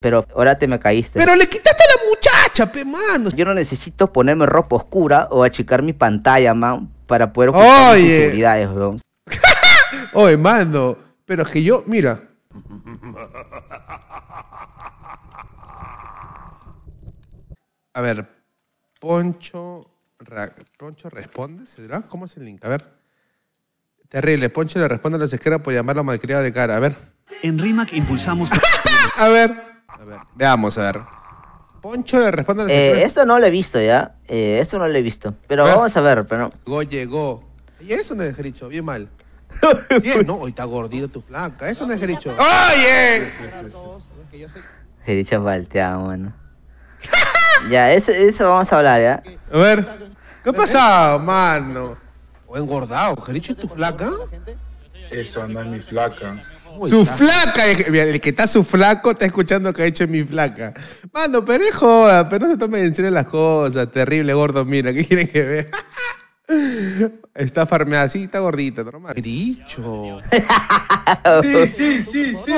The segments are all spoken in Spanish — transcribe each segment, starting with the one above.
Pero ahora te me caíste. Pero le quitaste a la muchacha, pe mano. Yo no necesito ponerme ropa oscura o achicar mi pantalla, man, para poder ¡Oye! mis weón. Oye, mano, pero es que yo, mira. A ver, Poncho, Poncho responde, ¿será? ¿Cómo es el link? A ver. Terrible, Poncho le responde a los esquera por llamarlo malcriado de cara. A ver. En RIMAC impulsamos. a ver. A ver, veamos, a ver. Poncho le responde eh, Esto no lo he visto ya. Eh, esto no lo he visto. Pero vamos a ver, pero. Go llegó. Y eso no es dicho, bien mal. ¿Sí No, hoy está gordito tu flaca. Eso no es dicho. ¡Oye! He falteado, mano. ya, eso, eso vamos a hablar, ¿ya? A ver. ¿Qué ha pasado, mano? O engordado, Jericho, ¿es tu flaca? Eso anda en mi flaca su flaca, el que está su flaco está escuchando que ha hecho mi flaca. Mano, pero es pero no se tomen en serio las cosas. Terrible, gordo, mira, ¿qué quieren que vea? Está farmeada, sí, está gordita, normal. Gricho. sí, sí, sí, sí.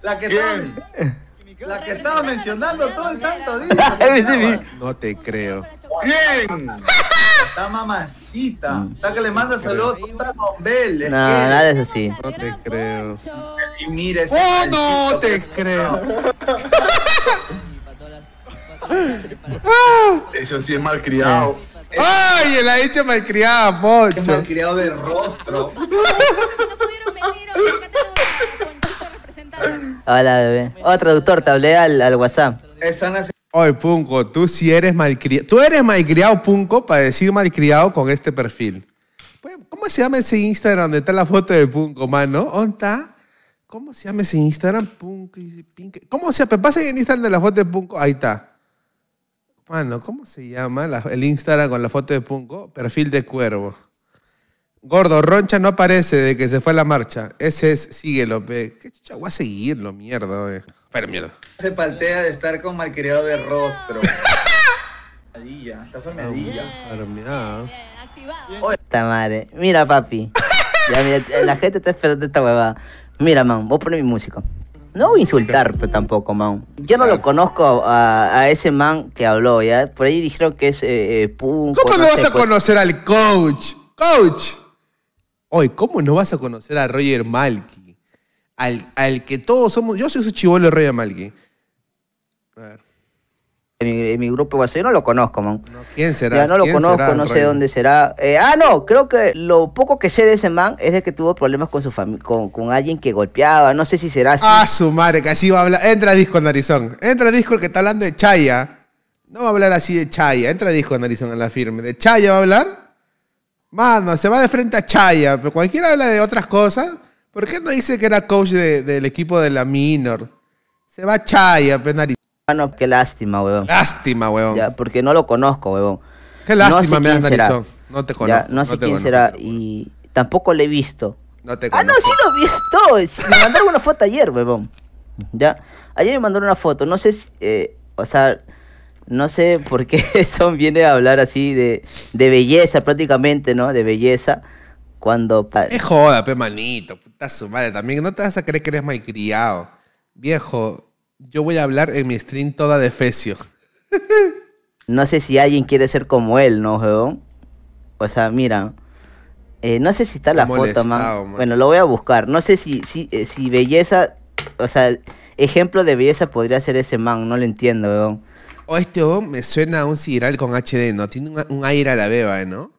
La que estaba, mencionando todo el santo día. no te creo. Bien. Está mamacita. Mm. Está que le manda saludos a Bombel. No, nada es así. No te creo. Y mire, ¡Oh, no te creo! Eso sí es malcriado. Eh. ¡Ay! Él ha hecho malcriado, pocho! Es malcriado de rostro. Hola, bebé. Oh, traductor, te al, al WhatsApp. Ay, Punco, tú sí eres malcriado. Tú eres malcriado, Punco, para decir malcriado con este perfil. Pues, ¿Cómo se llama ese Instagram donde está la foto de Punco, mano? está? ¿Cómo se llama ese Instagram? Punco. ¿Cómo se llama? Pasa en Instagram de la foto de Punco. Ahí está. Mano, ¿cómo se llama el Instagram con la foto de Punco? Perfil de cuervo. Gordo, Roncha no aparece de que se fue a la marcha. Ese es, síguelo, pe. ¿Qué chucha voy a seguirlo, mierda, eh? Pero mierda. Se paltea de estar con malcriado de rostro. Adilla, está Ah, madre. Mira, papi. Eh, la gente está esperando esta huevada. Mira, man, vos pones mi música. No voy a insultar pero tampoco, man. Yo no lo conozco a, ese man que habló, ¿ya? Por ahí dijeron que es eh, eh, pun. ¿Cómo no, vas a conocer al coach? ¡Coach! Oye, ¿cómo no vas a conocer a Roger Malky? al, que todos somos. Yo soy su chivolo de Rey Amalgui. A ver. En mi, grupo WhatsApp. Yo no lo conozco, man. ¿Quién será? Ya no lo conozco, no sé dónde será. Eh, ah, no, creo que lo poco que sé de ese man es de que tuvo problemas con su con, con alguien que golpeaba. No sé si será así. Ah, su madre, que así va a hablar. Entra a Disco Narizón. Entra a Disco que está hablando de Chaya. No va a hablar así de Chaya. Entra a Disco Narizón en la firme. ¿De Chaya va a hablar? Mano, se va de frente a Chaya. Pero cualquiera habla de otras cosas. ¿Por qué no dice que era coach del equipo de la minor? Se va Chay a penalizar. Bueno, qué lástima, weón. Lástima, weón. Ya, porque no lo conozco, weón. Qué lástima me narizón. No te conozco. no sé quién será y tampoco le he visto. No te conozco. Ah, no, sí lo he visto. Me mandaron una foto ayer, weón. Ya. Ayer me mandaron una foto. No sé si, eh, o sea, no sé por qué son viene a hablar así de, de belleza prácticamente, ¿no? De belleza. Cuando. Es joda, pe manito, puta su madre. También no te vas a creer que eres criado, Viejo, yo voy a hablar en mi stream toda de fecio. no sé si alguien quiere ser como él, ¿no, weón? O sea, mira. Eh, no sé si está la foto, man. Bueno, lo voy a buscar. No sé si, si, eh, si belleza. O sea, ejemplo de belleza podría ser ese man, no lo entiendo, weón. O este weón me suena a un sideral con HD, ¿no? Tiene un aire a la beba, ¿no?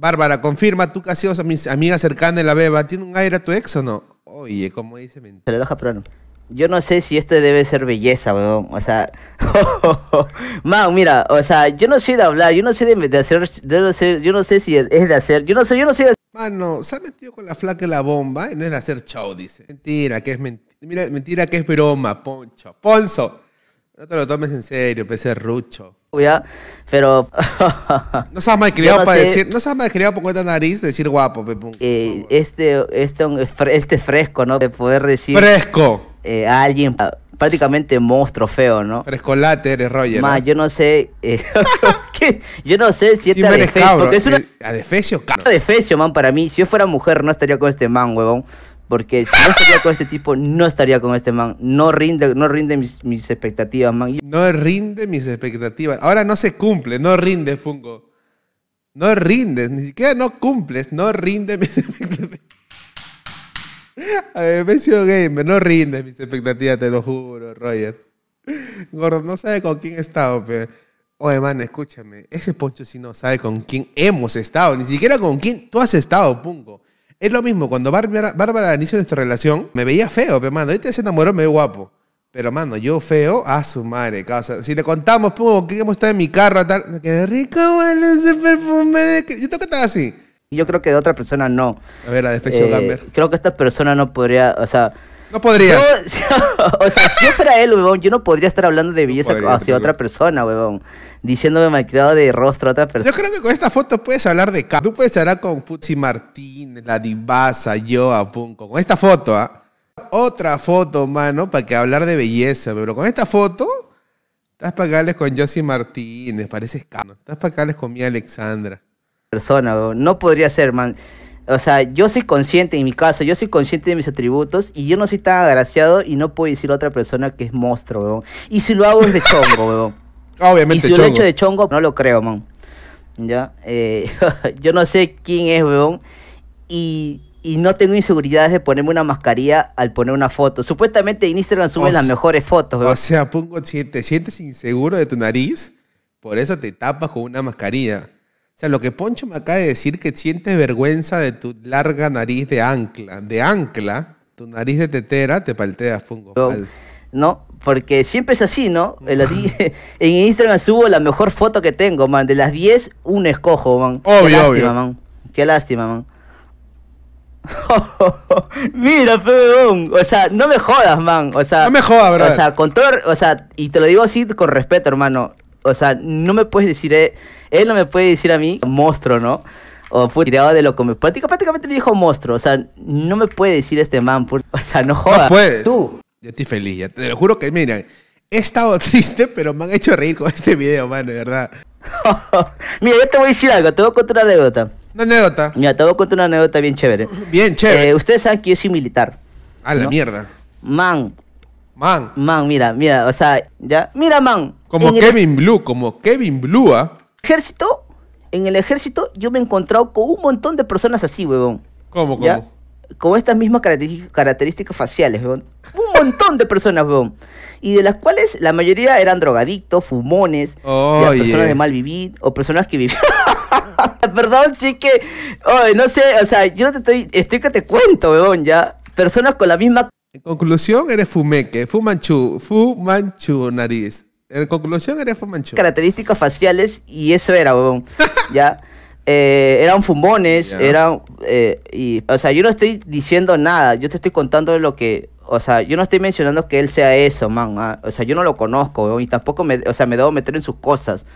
Bárbara, confirma, tú que has amiga cercana de la beba, ¿tiene un aire a tu ex o no? Oye, como dice Yo no sé si esto debe ser belleza, weón. O sea, Mau, mira, o sea, yo no soy de hablar, yo no sé de, hacer, yo no sé si es de hacer, yo no sé, yo no sé... de Mano, se ha metido con la flaca la bomba y no es de hacer show, dice. Mentira, que es mentira, mira, mentira que es broma, Poncho. Ponzo, no te lo tomes en serio, pese pues, rucho. Ya, pero. no seas malcriado para No por cuenta nariz decir guapo, pepón. Eh, este, este, este fresco, ¿no? De poder decir. ¡Fresco! Eh, a alguien prácticamente monstruo feo, ¿no? Frescolate eres Roger. Más, yo no sé. Eh, yo no sé si este es A defecio, man, para mí. Si yo fuera mujer, no estaría con este man, huevón. Porque si no estaría con este tipo, no estaría con este man. No rinde, no rinde mis, expectativas, man. No rinde mis expectativas. Ahora no se cumple, no rinde, Fungo. No rinde. ni siquiera no cumples, no rinde mis expectativas. A ver, Gamer, no rinde mis expectativas, te lo juro, Roger. Gordo, no sabe con quién he estado, pero... Oye, man, escúchame, ese Poncho si no sabe con quién hemos estado, ni siquiera con quién tú has estado, Pungo. Es lo mismo, cuando Bárbara, inicio de nuestra relación, me veía feo, pero mano, ahorita este se enamoró, me ve guapo. Pero mano, yo feo a su madre, casa. Si le contamos, pum que hemos estado en mi carro, tal. Qué rico huele ese perfume. De... Yo tengo que así. Yo creo que de otra persona no. A ver, la Specio eh, Creo que esta persona no podría, o sea, no podrías. o sea, si yo fuera él, huevón, yo no podría estar hablando de belleza hacia otra persona, huevón. Diciéndome malcriado de rostro a otra persona. Yo creo que con esta foto puedes hablar de... Tú puedes hablar con Putzi Martínez, la Divaza, yo, a Punco. Con esta foto, ¿ah? Otra foto, mano, para que hablar de belleza, pero con esta foto... Estás para con Josie Martínez, pareces Estás para con mi Alexandra. Persona, No podría ser, man o sea, yo soy consciente en mi caso, yo soy consciente de mis atributos y yo no soy tan agraciado y no puedo decir a otra persona que es monstruo, weón. Y si lo hago es de chongo, weón. Obviamente, y si lo he de chongo, no lo creo, man. ¿Ya? Eh, yo no sé quién es, weón. Y, no tengo inseguridades de ponerme una mascarilla al poner una foto. Supuestamente en Instagram sube las mejores fotos, weón. O sea, pongo, si te sientes inseguro de tu nariz, por eso te tapas con una mascarilla. O sea, lo que Poncho me acaba de decir que sientes vergüenza de tu larga nariz de ancla. De ancla, tu nariz de tetera, te palteas, pongo. No, porque siempre es así, ¿no? en Instagram subo la mejor foto que tengo, man. De las 10, un escojo, man. Obvio, Qué lástima, man. Qué lástima, man. Mira, feón. O sea, no me jodas, man. O sea, no me jodas, bro. O sea, con todo, o sea, y te lo digo así con respeto, hermano o sea, no me puedes decir, eh, él no me puede decir a mí, monstruo, ¿no? O fue tirado de loco. Prácticamente, prácticamente me dijo monstruo. O sea, no me puede decir este man. o sea, no jodas. Tú. Yo estoy feliz. te lo juro que, mira, he estado triste, pero me han hecho reír con este video, mano, de verdad. mira, yo te voy a decir algo. Te voy a contar una anécdota. Una anécdota. Mira, te voy a contar una anécdota bien chévere. Bien chévere. Eh, ustedes saben que yo soy militar. A la mierda. Man, Man. Man, mira, mira, o sea, ya. Mira, man. Como Kevin Blue, como Kevin Blue, ¿ah? Ejército, en el ejército yo me he encontrado con un montón de personas así, weón. cómo? cómo Con estas mismas características faciales, weón. Un montón de personas, weón. Y de las cuales la mayoría eran drogadictos, fumones, personas de mal vivir o personas que vivían. Perdón, sí que... no sé, o sea, yo no te estoy. Estoy que te cuento, weón, ya. Personas con la misma en conclusión, eres fumeque, fumanchu, fumanchu nariz. En conclusión, eres fumanchu. Características faciales y eso era, weón, ya. Eh, eran fumones, eran... Eh, y, o sea, yo no estoy diciendo nada, yo te estoy contando lo que... O sea, yo no estoy mencionando que él sea eso, man. Ah, o sea, yo no lo conozco, weón, y tampoco me... O sea, me debo meter en sus cosas,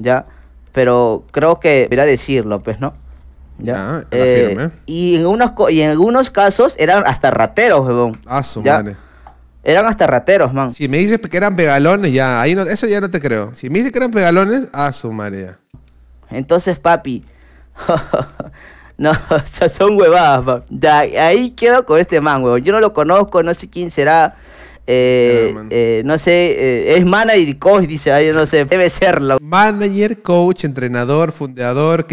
¿ya? Pero creo que a decirlo, pues, ¿no? Ya, eh, Y en, unos, en algunos casos eran hasta rateros, huevón ah, su Eran hasta rateros, man. Si me dices que eran pegalones, ya, ahí no, eso ya no te creo. Si me dices que eran pegalones, ah, su madre, Entonces, papi. no, son huevadas, man. ahí quedo con este man, weón. Yo no lo conozco, no sé quién será. Eh, eh, no sé, eh, es manager coach, dice, no sé, debe serlo. Manager, coach, entrenador, fundador,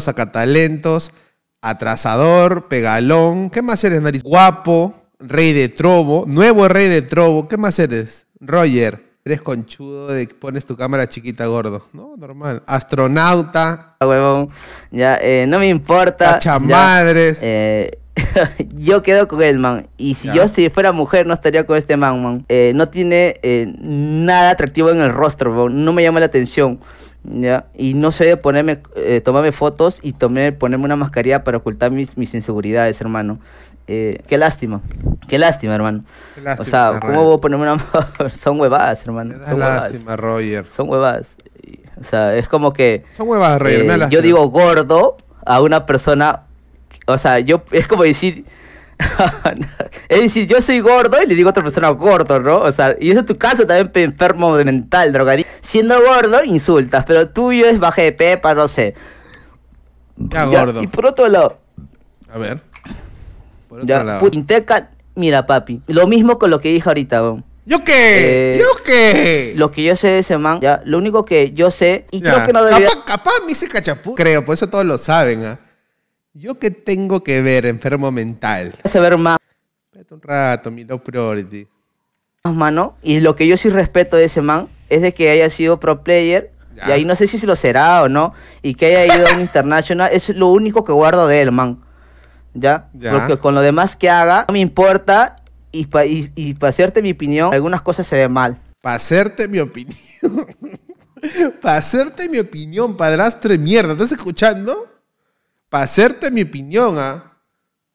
saca talentos atrasador, pegalón. ¿Qué más eres, nariz? Guapo, rey de trobo, nuevo rey de trobo. ¿Qué más eres? Roger, eres conchudo de que pones tu cámara chiquita, gordo. No, normal. Astronauta. Ah, ya, no me importa. Cachamadres. Eh... yo quedo con él, man. Y si yo si fuera mujer no estaría con este man, man. Eh, no tiene eh, nada atractivo en el rostro, bro. no me llama la atención. Y no sé ponerme, eh, tomarme fotos y ponerme una mascarilla para ocultar mis, inseguridades, hermano. qué lástima, qué lástima, hermano. o sea, ¿cómo voy a ponerme una Son huevadas, hermano. Son lástima, Roger. Son huevadas. O sea, es como que... Son huevadas, Roger. yo digo gordo a una persona o sea, yo es como decir, es decir, yo soy gordo y le digo a otra persona gordo, ¿no? O sea, y eso es tu caso también enfermo de mental, drogadito Siendo gordo, insultas, pero tuyo es baje de pepa, no sé. Ya, gordo. Y por otro lado. A ver. Por otro ya, lado. mira, papi. Lo mismo con lo que dije ahorita, ¿Yo qué? Eh, ¿Yo qué? Lo que yo sé de ese man, ya, lo único que yo sé, y creo que no debería... Capaz, capaz me hice cachapú, creo, por eso todos lo saben, ¿ah? ¿Yo qué tengo que ver, enfermo mental? Hace ver más. Espérate un rato, mi low priority. Mano, y lo que yo sí respeto de ese man es de que haya sido pro player. Y ahí no sé si se lo será o no. Y que haya ido a un international. Es lo único que guardo de él, man. ¿Ya? ¿Ya? Porque con lo demás que haga, no me importa. Y para y, hacerte mi opinión, algunas cosas se ven mal. Para hacerte mi opinión. para hacerte mi opinión, padrastre mierda. ¿Estás escuchando? para hacerte mi opinión, ¿ah?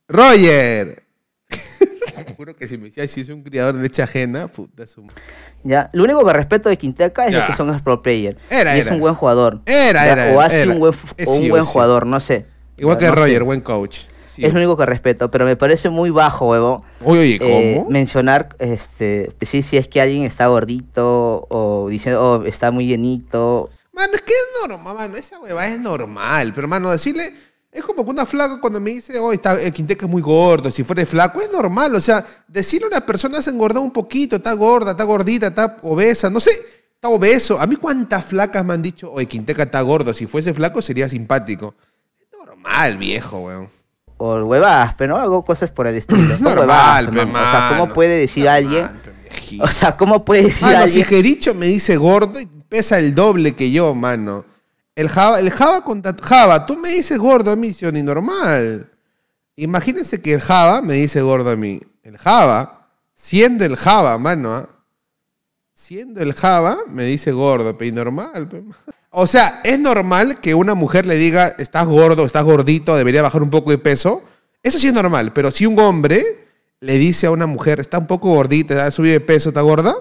Roger. Juro que si me decía si es un criador de leche ajena, puta su Ya, lo único que respeto de Quinteca es que son los pro player. Era, y es un buen jugador. Era, era. o hace un buen, jugador, no sé. Igual que Roger, buen coach. Es lo único que respeto, pero me parece muy bajo, huevo. Oye, oye, eh, ¿cómo? mencionar, este, sí, si es que alguien está gordito o diciendo, oh, está muy llenito. Mano, es que es normal, mano, esa hueva es normal, pero mano, decirle, es como que una flaca cuando me dice, oh, está, el Quinteca es muy gordo, si fuera flaco, es normal. O sea, decirle a una persona se engordó un poquito, está gorda, está gordita, está obesa, no sé, está obeso. A mí cuántas flacas me han dicho, oye, Quinteca está gordo, si fuese flaco sería simpático. Es normal, viejo, weón. Por huevas, pero no hago cosas por el estilo. Es normal, huevas, O sea, ¿cómo puede decir alguien? o sea, ¿cómo puede decir alguien? Si Jericho me dice gordo y pesa el doble que yo, mano el Java, el Java con Java, tú me dices gordo a mí, Sion ni normal. Imagínense que el Java me dice gordo a mí. El Java, siendo el Java, mano, ¿ah? siendo el Java, me dice gordo, pe, normal. O sea, ¿es normal que una mujer le diga, estás gordo, estás gordito, debería bajar un poco de peso? Eso sí es normal, pero si un hombre le dice a una mujer, está un poco gordita, ha subido de peso, está gorda,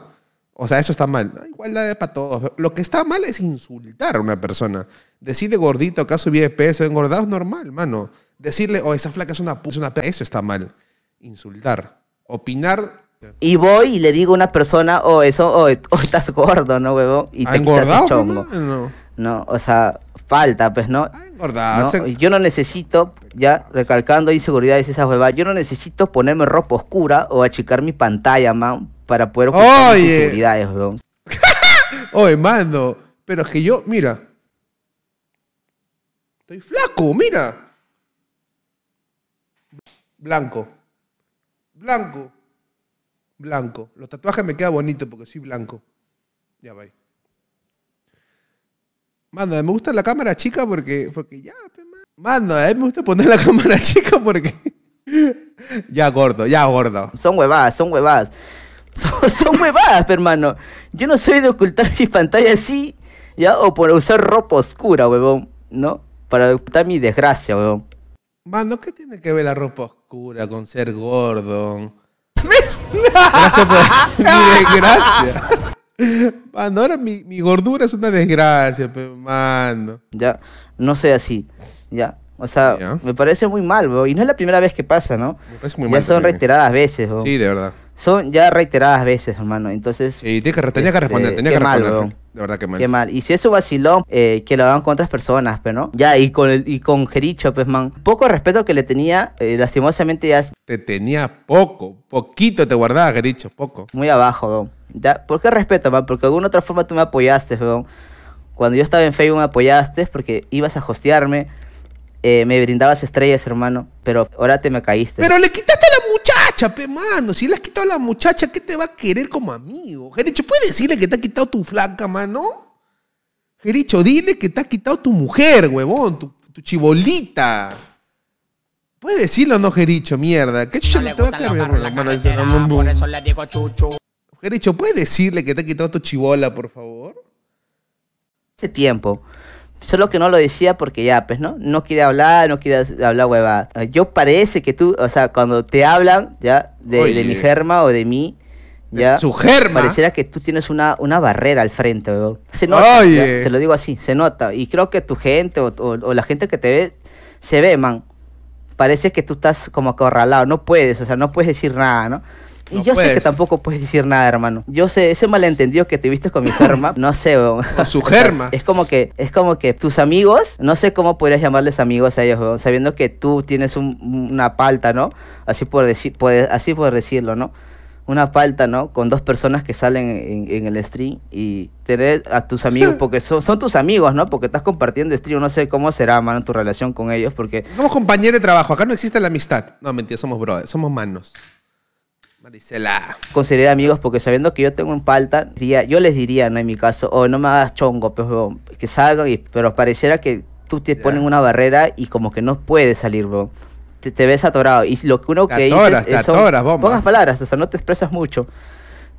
o sea, eso está mal. Igualdad es para todos. Lo que está mal es insultar a una persona. Decirle gordito, acaso subí de peso, engordado es normal, mano. Decirle, oh, esa flaca es una puta, una eso está mal. Insultar. Opinar. Y voy y le digo a una persona, oh, eso, oh, oh estás gordo, ¿no, huevón? Y te engordado, quizás No? no, o sea, falta, pues, ¿no? Ah, engordado. Yo no necesito, ya recalcando inseguridades y esas huevas, yo no necesito ponerme ropa oscura o achicar mi pantalla, man, para poder ocultar Oye, mano, pero es que yo, mira. Estoy flaco, mira. Blanco. Blanco. Blanco. Los tatuajes me quedan bonitos porque soy blanco. Ya va. Mano, me gusta la cámara chica porque. Porque ya, Mano, a mí me gusta poner la cámara chica porque. ya gordo, ya gordo. Son huevadas, son huevadas. Son, huevadas, hermano. Yo no soy de ocultar mi pantalla así, ¿ya? O por usar ropa oscura, huevón, ¿no? Para ocultar mi desgracia, huevón. Mano, ¿qué tiene que ver la ropa oscura con ser gordo? Gracias mi desgracia. Mano, ahora mi, mi, gordura es una desgracia, pero Ya, no soy así. Ya. O sea, ¿ah? me parece muy mal, bro. Y no es la primera vez que pasa, ¿no? ya son reiteradas veces, bro. Sí, de verdad. Son ya reiteradas veces, hermano. Entonces. Y tenía que, este, responder, tenía que responder. De verdad que mal. Qué mal. Y si eso vaciló eh, que lo hagan con otras personas, pero no. Ya, y con, el, y con Gericho, pues, man. Poco respeto que le tenía, eh, lastimosamente ya. Te tenía poco, poquito te guardaba, Gericho poco. Muy abajo, bro. Ya, ¿Por qué respeto, man? Porque de alguna otra forma tú me apoyaste, bro. Cuando yo estaba en Facebook me apoyaste porque ibas a hostearme eh, me brindabas estrellas, hermano, pero ahora te me caíste. Pero le quitaste a la muchacha, pe mano. Si le has quitado a la muchacha, ¿qué te va a querer como amigo? Gericho, ¿puedes decirle que te ha quitado tu flaca, mano? Gericho, dile que te ha quitado tu mujer, huevón, tu, chibolita. ¿Puedes decirlo o no, Jericho? Mierda. ¿Qué chucha te va a querer, hermano? ¿puedes decirle que te ha quitado tu chibola, por favor? Hace tiempo. Solo que no lo decía porque ya, pues, ¿no? No quiere hablar, no quiere hablar huevada. Yo parece que tú, o sea, cuando te hablan, ya, de, mi germa o de mí, ya. Eh, su germa. Pareciera que tú tienes una, una barrera al frente, weón. Se nota. te lo digo así, se nota. Y creo que tu gente o, la gente que te ve, se ve, man. Parece que tú estás como acorralado, no puedes, o sea, no puedes decir nada, ¿no? y yo sé que tampoco puedes decir nada, hermano. Yo sé, ese malentendido que te viste con mi germa, no sé, su germa. Es, como que, es como que tus amigos, no sé cómo podrías llamarles amigos a ellos, sabiendo que tú tienes una palta, ¿no? Así por decir, así decirlo, ¿no? Una palta, ¿no? Con dos personas que salen en, el stream y tener a tus amigos, porque son, tus amigos, ¿no? Porque estás compartiendo stream, no sé cómo será, hermano, tu relación con ellos, porque... Somos compañeros de trabajo, acá no existe la amistad. No, mentira, somos brothers, somos manos la Consideré amigos porque sabiendo que yo tengo un palta, yo les diría, no en mi caso, o oh, no me hagas chongo, pero pues, que salgan, pero pareciera que tú te pones ponen una barrera y como que no puedes salir, bro. Te, ves atorado. Y lo que uno que atoras, atoras, pocas palabras, o sea, no te expresas mucho.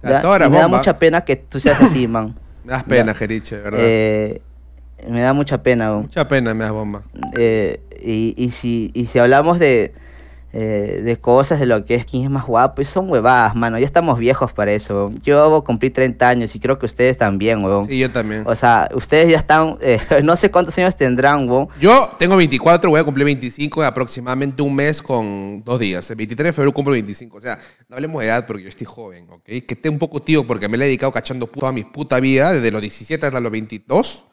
me da mucha pena que tú seas así, man. me das pena, Geriche, ¿verdad? Eh, me da mucha pena, Mucha pena me das bomba. Eh, si, y si hablamos de eh, de cosas, de lo que es quién es más guapo. Y son huevadas, mano. Ya estamos viejos para eso. Yo cumplí 30 años y creo que ustedes también, weón. Sí, yo también. O sea, ustedes ya están, eh, no sé cuántos años tendrán, weón. Yo tengo 24, voy a cumplir 25 aproximadamente un mes con dos días. El 23 de febrero cumplo 25. O sea, no hablemos de edad porque yo estoy joven, ¿ok? Que esté un poco tío porque me he dedicado cachando a mi puta vida, desde los 17 hasta los 22.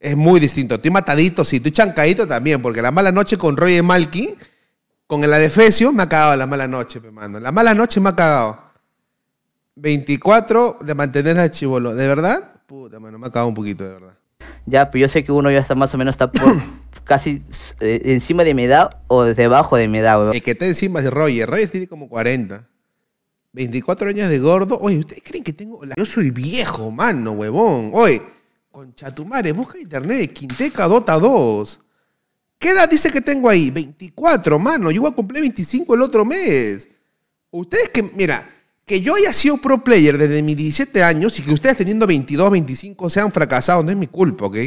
Es muy distinto. Estoy matadito, sí, estoy chancadito también, porque la mala noche con Roy y Malky con el adefesio me ha cagado la mala noche, me mando. La mala noche me ha cagado. 24 de mantener al chivolo. ¿De verdad? Puta, mano, me ha cagado un poquito, de verdad. Ya, pero pues yo sé que uno ya está más o menos está por, casi eh, encima de mi edad o debajo de mi edad, weón. El que está encima de Roger. Roger tiene como 40. 24 años de gordo. Oye, ¿ustedes creen que tengo.? Yo soy viejo, mano, huevón. Oye, con chatumare, busca internet. Quinteca Dota 2. ¿Qué edad dice que tengo ahí? 24, mano. Yo voy a cumplir 25 el otro mes. Ustedes que, mira, que yo haya sido pro player desde mis 17 años y que ustedes teniendo 22, 25 sean fracasados, no es mi culpa, ¿ok?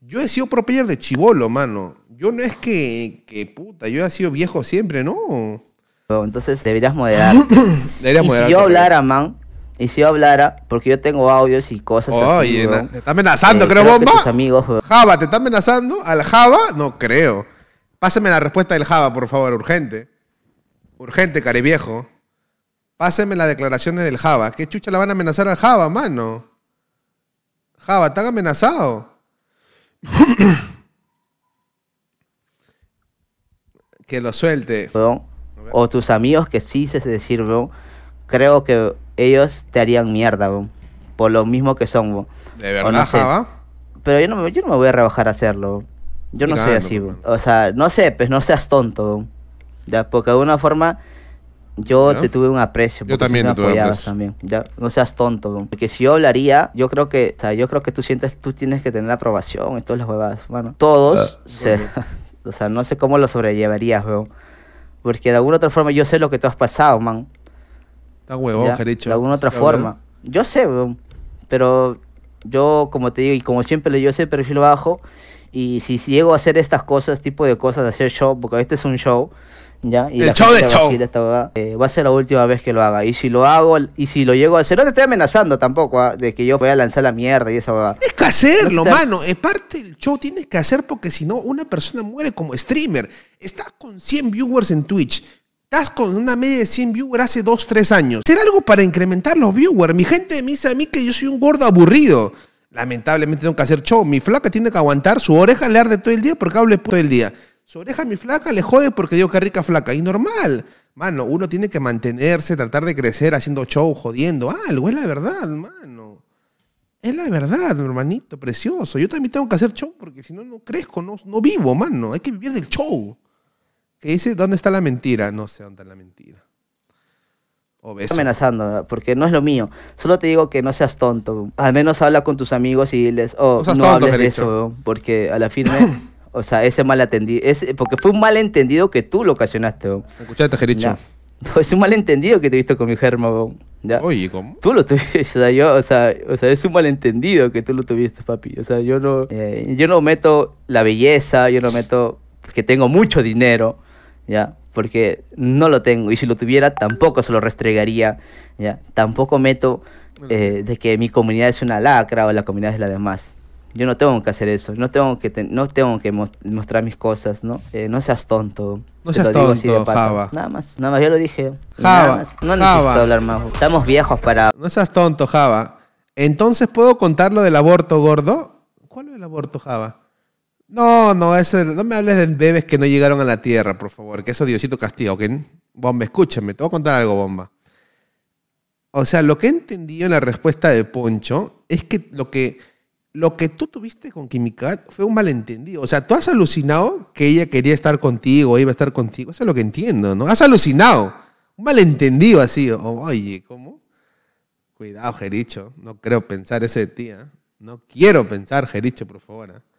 Yo he sido pro player de chivolo, mano. Yo no es que, que puta, yo he sido viejo siempre, ¿no? Entonces deberías moderar. deberías y moderar. Si yo hablara, man, y si yo hablara, porque yo tengo audios y cosas Oye, así. Oye, te está amenazando, eh, creo, bomba. amigos, Java, ¿te está amenazando? ¿Al Java? No creo. Páseme la respuesta del Java, por favor, urgente. Urgente, cari viejo. Páseme las declaraciones del Java. ¿Qué chucha la van a amenazar al Java, mano? Java, están amenazado. que lo suelte. O tus amigos que sí se decir, Creo que ellos te harían mierda, por lo mismo que son. ¿De verdad, Pero yo no, me, voy a rebajar a hacerlo. Yo no soy así. O sea, no sé, pues no seas tonto. Ya, porque de alguna forma yo te tuve un aprecio. Yo también te tuve También, ya, no seas tonto. Porque si yo hablaría, yo creo que, o sea, yo creo que tú sientes, tú tienes que tener la aprobación y todas las huevadas. Bueno, todos, ah. o sea, no sé cómo lo sobrellevarías, weón. Porque de alguna otra forma yo sé lo que tú has pasado, man. Está huevón, De alguna otra forma. Yo sé, Pero yo, como te digo, y como siempre le digo, ese perfil bajo. Y si, llego a hacer estas cosas, tipo de cosas, de hacer show, porque este es un show, ¿ya? Y el show de show. Eh, va a ser la última vez que lo haga. Y si lo hago, y si lo llego a hacer, no te estoy amenazando tampoco, ah, de que yo voy a lanzar la mierda y esa va. Tienes que hacerlo, mano. Es parte del show, tienes que hacer porque si no, una persona muere como streamer. Estás con 100 viewers en Twitch. Estás con una media de 100 viewers hace 2, 3 años. Ser algo para incrementar los viewers. Mi gente me dice a mí que yo soy un gordo aburrido. Lamentablemente tengo que hacer show. Mi flaca tiene que aguantar. Su oreja le arde todo el día porque hable todo el día. Su oreja mi flaca le jode porque digo que rica flaca. Y normal. Mano, uno tiene que mantenerse, tratar de crecer haciendo show, jodiendo. Algo, es la verdad, mano. Es la verdad, hermanito, precioso. Yo también tengo que hacer show porque si no, no crezco, no, no vivo, mano. Hay que vivir del show dice, ¿dónde está la mentira? No sé dónde está la mentira. amenazando, porque no es lo mío. Solo te digo que no seas tonto. Al menos habla con tus amigos y les, oh, no, no hables de eso, porque a la firme, o sea, ese malentendido, ese, porque fue un malentendido que tú lo ocasionaste. Escuchate, Jericho. Es un malentendido que te he visto con mi germo, ¿ya? Oye, ¿cómo? Tú lo tuviste, o sea, yo, o sea, o sea, es un malentendido que tú lo tuviste, papi. O sea, yo no, eh, yo no meto la belleza, yo no meto que tengo mucho dinero ¿ya? Porque no lo tengo y si lo tuviera tampoco se lo restregaría, ¿ya? Tampoco meto eh, de que mi comunidad es una lacra o la comunidad es la demás. Yo no tengo que hacer eso, no tengo que, no tengo que mostrar mis cosas, ¿no? Eh, no seas tonto. No seas tonto, Java. Nada más, nada más, yo lo dije. Java, no necesito hablar más, estamos viejos para... No seas tonto, Java. Entonces, ¿puedo contar lo del aborto gordo? ¿Cuál es el aborto, Java? No, no, no me hables de bebés que no llegaron a la tierra, por favor, que eso Diosito castiga, ¿ok? Bomba, escúchame, te voy a contar algo, bomba. O sea, lo que he entendido en la respuesta de Poncho es que lo que, lo que tú tuviste con Kimikat fue un malentendido. O sea, tú has alucinado que ella quería estar contigo, iba a estar contigo. Eso es lo que entiendo, ¿no? Has alucinado. Un malentendido así. Oye, ¿cómo? Cuidado, Jericho. No creo pensar ese de ¿eh? No quiero pensar, Jericho, por favor. ¿eh?